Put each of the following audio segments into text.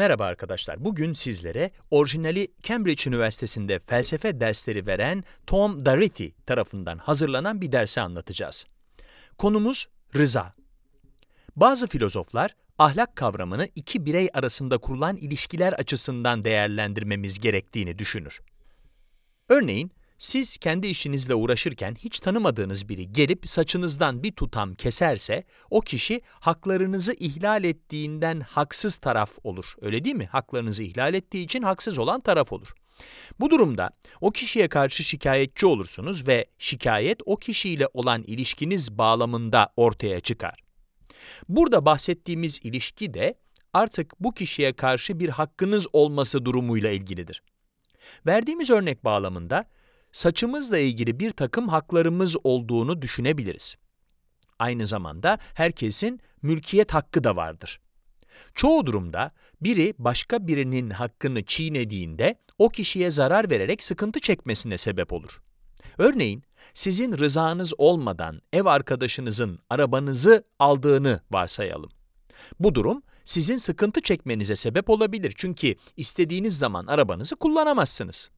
Merhaba arkadaşlar. Bugün sizlere orijinali Cambridge Üniversitesi'nde felsefe dersleri veren Tom Darity tarafından hazırlanan bir dersi anlatacağız. Konumuz rıza. Bazı filozoflar ahlak kavramını iki birey arasında kurulan ilişkiler açısından değerlendirmemiz gerektiğini düşünür. Örneğin siz kendi işinizle uğraşırken hiç tanımadığınız biri gelip saçınızdan bir tutam keserse o kişi haklarınızı ihlal ettiğinden haksız taraf olur. Öyle değil mi? Haklarınızı ihlal ettiği için haksız olan taraf olur. Bu durumda o kişiye karşı şikayetçi olursunuz ve şikayet o kişiyle olan ilişkiniz bağlamında ortaya çıkar. Burada bahsettiğimiz ilişki de artık bu kişiye karşı bir hakkınız olması durumuyla ilgilidir. Verdiğimiz örnek bağlamında saçımızla ilgili bir takım haklarımız olduğunu düşünebiliriz. Aynı zamanda herkesin mülkiyet hakkı da vardır. Çoğu durumda biri başka birinin hakkını çiğnediğinde o kişiye zarar vererek sıkıntı çekmesine sebep olur. Örneğin sizin rızanız olmadan ev arkadaşınızın arabanızı aldığını varsayalım. Bu durum sizin sıkıntı çekmenize sebep olabilir çünkü istediğiniz zaman arabanızı kullanamazsınız.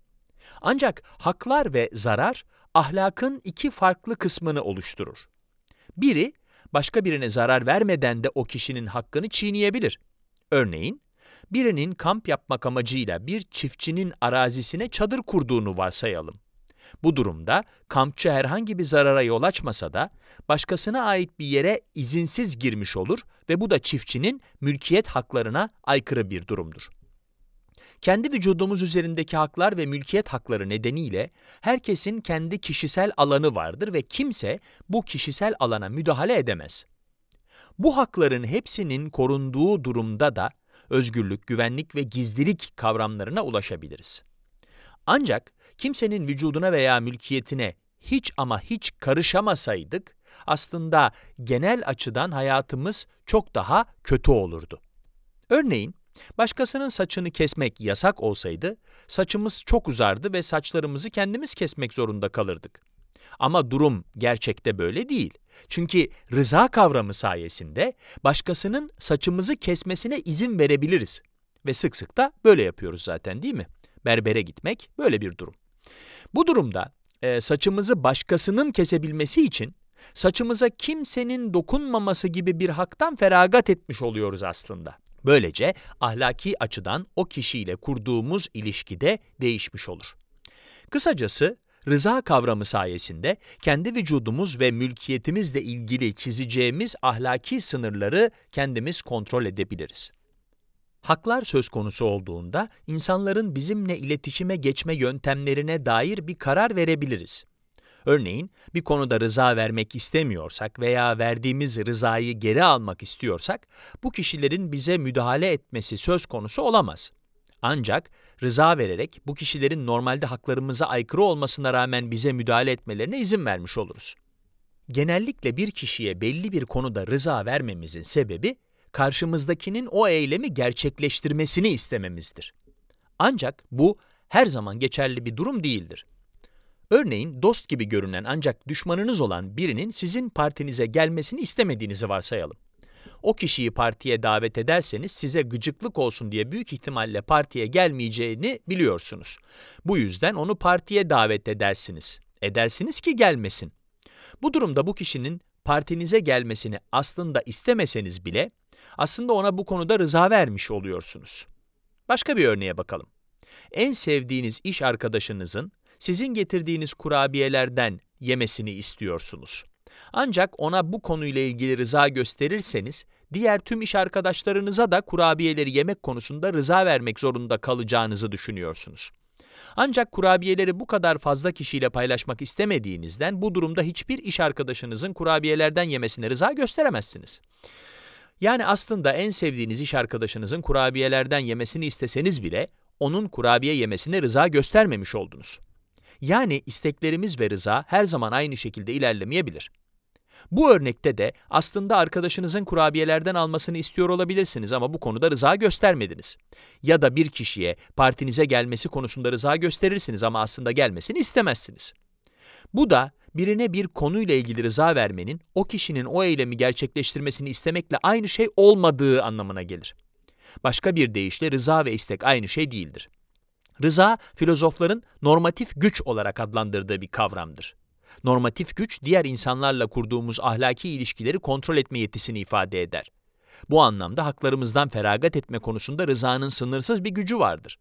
Ancak haklar ve zarar ahlakın iki farklı kısmını oluşturur. Biri, başka birine zarar vermeden de o kişinin hakkını çiğneyebilir. Örneğin, birinin kamp yapmak amacıyla bir çiftçinin arazisine çadır kurduğunu varsayalım. Bu durumda kampçı herhangi bir zarara yol açmasa da başkasına ait bir yere izinsiz girmiş olur ve bu da çiftçinin mülkiyet haklarına aykırı bir durumdur. Kendi vücudumuz üzerindeki haklar ve mülkiyet hakları nedeniyle herkesin kendi kişisel alanı vardır ve kimse bu kişisel alana müdahale edemez. Bu hakların hepsinin korunduğu durumda da özgürlük, güvenlik ve gizlilik kavramlarına ulaşabiliriz. Ancak kimsenin vücuduna veya mülkiyetine hiç ama hiç karışamasaydık, aslında genel açıdan hayatımız çok daha kötü olurdu. Örneğin, Başkasının saçını kesmek yasak olsaydı, saçımız çok uzardı ve saçlarımızı kendimiz kesmek zorunda kalırdık. Ama durum gerçekte böyle değil. Çünkü rıza kavramı sayesinde başkasının saçımızı kesmesine izin verebiliriz. Ve sık sık da böyle yapıyoruz zaten değil mi? Berbere gitmek böyle bir durum. Bu durumda e, saçımızı başkasının kesebilmesi için saçımıza kimsenin dokunmaması gibi bir haktan feragat etmiş oluyoruz aslında. Böylece ahlaki açıdan o kişiyle kurduğumuz ilişkide değişmiş olur. Kısacası rıza kavramı sayesinde kendi vücudumuz ve mülkiyetimizle ilgili çizeceğimiz ahlaki sınırları kendimiz kontrol edebiliriz. Haklar söz konusu olduğunda insanların bizimle iletişime geçme yöntemlerine dair bir karar verebiliriz. Örneğin bir konuda rıza vermek istemiyorsak veya verdiğimiz rızayı geri almak istiyorsak bu kişilerin bize müdahale etmesi söz konusu olamaz. Ancak rıza vererek bu kişilerin normalde haklarımıza aykırı olmasına rağmen bize müdahale etmelerine izin vermiş oluruz. Genellikle bir kişiye belli bir konuda rıza vermemizin sebebi karşımızdakinin o eylemi gerçekleştirmesini istememizdir. Ancak bu her zaman geçerli bir durum değildir. Örneğin dost gibi görünen ancak düşmanınız olan birinin sizin partinize gelmesini istemediğinizi varsayalım. O kişiyi partiye davet ederseniz size gıcıklık olsun diye büyük ihtimalle partiye gelmeyeceğini biliyorsunuz. Bu yüzden onu partiye davet edersiniz. Edersiniz ki gelmesin. Bu durumda bu kişinin partinize gelmesini aslında istemeseniz bile aslında ona bu konuda rıza vermiş oluyorsunuz. Başka bir örneğe bakalım. En sevdiğiniz iş arkadaşınızın sizin getirdiğiniz kurabiyelerden yemesini istiyorsunuz. Ancak ona bu konuyla ilgili rıza gösterirseniz, diğer tüm iş arkadaşlarınıza da kurabiyeleri yemek konusunda rıza vermek zorunda kalacağınızı düşünüyorsunuz. Ancak kurabiyeleri bu kadar fazla kişiyle paylaşmak istemediğinizden bu durumda hiçbir iş arkadaşınızın kurabiyelerden yemesine rıza gösteremezsiniz. Yani aslında en sevdiğiniz iş arkadaşınızın kurabiyelerden yemesini isteseniz bile onun kurabiye yemesine rıza göstermemiş oldunuz. Yani isteklerimiz ve rıza her zaman aynı şekilde ilerlemeyebilir. Bu örnekte de aslında arkadaşınızın kurabiyelerden almasını istiyor olabilirsiniz ama bu konuda rıza göstermediniz. Ya da bir kişiye partinize gelmesi konusunda rıza gösterirsiniz ama aslında gelmesini istemezsiniz. Bu da birine bir konuyla ilgili rıza vermenin o kişinin o eylemi gerçekleştirmesini istemekle aynı şey olmadığı anlamına gelir. Başka bir deyişle rıza ve istek aynı şey değildir. Rıza, filozofların normatif güç olarak adlandırdığı bir kavramdır. Normatif güç, diğer insanlarla kurduğumuz ahlaki ilişkileri kontrol etme yetisini ifade eder. Bu anlamda haklarımızdan feragat etme konusunda rızanın sınırsız bir gücü vardır.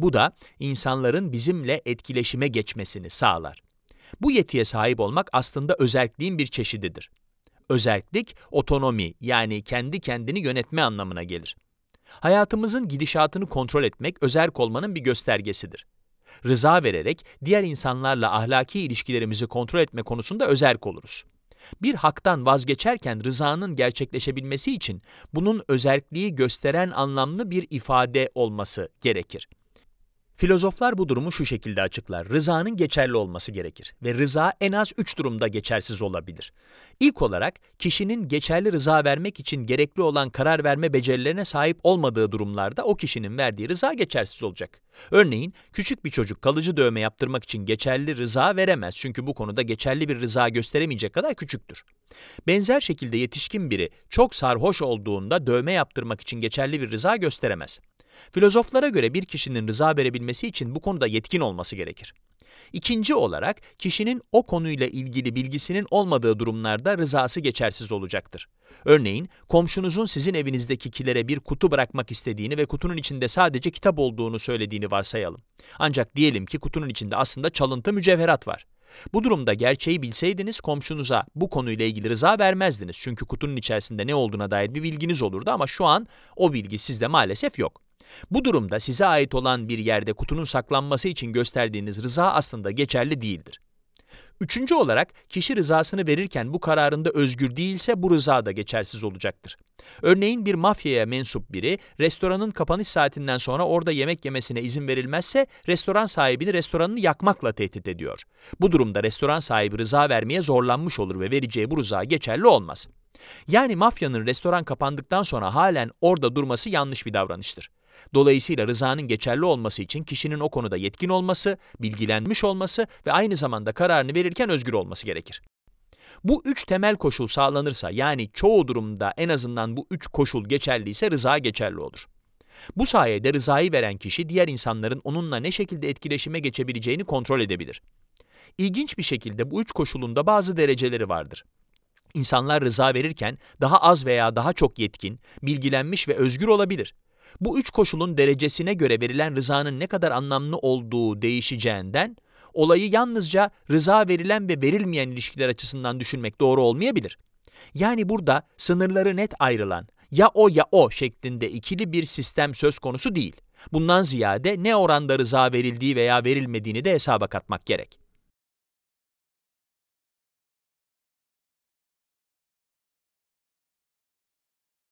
Bu da insanların bizimle etkileşime geçmesini sağlar. Bu yetiye sahip olmak aslında özelliğin bir çeşididir. Özellik, otonomi yani kendi kendini yönetme anlamına gelir. Hayatımızın gidişatını kontrol etmek özerk olmanın bir göstergesidir. Rıza vererek diğer insanlarla ahlaki ilişkilerimizi kontrol etme konusunda özerk oluruz. Bir haktan vazgeçerken rızanın gerçekleşebilmesi için bunun özerkliği gösteren anlamlı bir ifade olması gerekir. Filozoflar bu durumu şu şekilde açıklar. Rızanın geçerli olması gerekir ve rıza en az üç durumda geçersiz olabilir. İlk olarak kişinin geçerli rıza vermek için gerekli olan karar verme becerilerine sahip olmadığı durumlarda o kişinin verdiği rıza geçersiz olacak. Örneğin küçük bir çocuk kalıcı dövme yaptırmak için geçerli rıza veremez çünkü bu konuda geçerli bir rıza gösteremeyecek kadar küçüktür. Benzer şekilde yetişkin biri çok sarhoş olduğunda dövme yaptırmak için geçerli bir rıza gösteremez. Filozoflara göre bir kişinin rıza verebilmesi için bu konuda yetkin olması gerekir. İkinci olarak, kişinin o konuyla ilgili bilgisinin olmadığı durumlarda rızası geçersiz olacaktır. Örneğin, komşunuzun sizin evinizdeki kilere bir kutu bırakmak istediğini ve kutunun içinde sadece kitap olduğunu söylediğini varsayalım. Ancak diyelim ki kutunun içinde aslında çalıntı mücevherat var. Bu durumda gerçeği bilseydiniz komşunuza bu konuyla ilgili rıza vermezdiniz. Çünkü kutunun içerisinde ne olduğuna dair bir bilginiz olurdu ama şu an o bilgi sizde maalesef yok. Bu durumda size ait olan bir yerde kutunun saklanması için gösterdiğiniz rıza aslında geçerli değildir. Üçüncü olarak kişi rızasını verirken bu kararında özgür değilse bu rıza da geçersiz olacaktır. Örneğin bir mafyaya mensup biri restoranın kapanış saatinden sonra orada yemek yemesine izin verilmezse restoran sahibini restoranını yakmakla tehdit ediyor. Bu durumda restoran sahibi rıza vermeye zorlanmış olur ve vereceği bu rıza geçerli olmaz. Yani mafyanın restoran kapandıktan sonra halen orada durması yanlış bir davranıştır. Dolayısıyla rızanın geçerli olması için kişinin o konuda yetkin olması, bilgilenmiş olması ve aynı zamanda kararını verirken özgür olması gerekir. Bu üç temel koşul sağlanırsa yani çoğu durumda en azından bu üç koşul geçerliyse rıza geçerli olur. Bu sayede rızayı veren kişi diğer insanların onunla ne şekilde etkileşime geçebileceğini kontrol edebilir. İlginç bir şekilde bu üç koşulunda bazı dereceleri vardır. İnsanlar rıza verirken daha az veya daha çok yetkin, bilgilenmiş ve özgür olabilir. Bu üç koşulun derecesine göre verilen rızanın ne kadar anlamlı olduğu değişeceğinden, olayı yalnızca rıza verilen ve verilmeyen ilişkiler açısından düşünmek doğru olmayabilir. Yani burada sınırları net ayrılan, ya o ya o şeklinde ikili bir sistem söz konusu değil. Bundan ziyade ne oranda rıza verildiği veya verilmediğini de hesaba katmak gerek.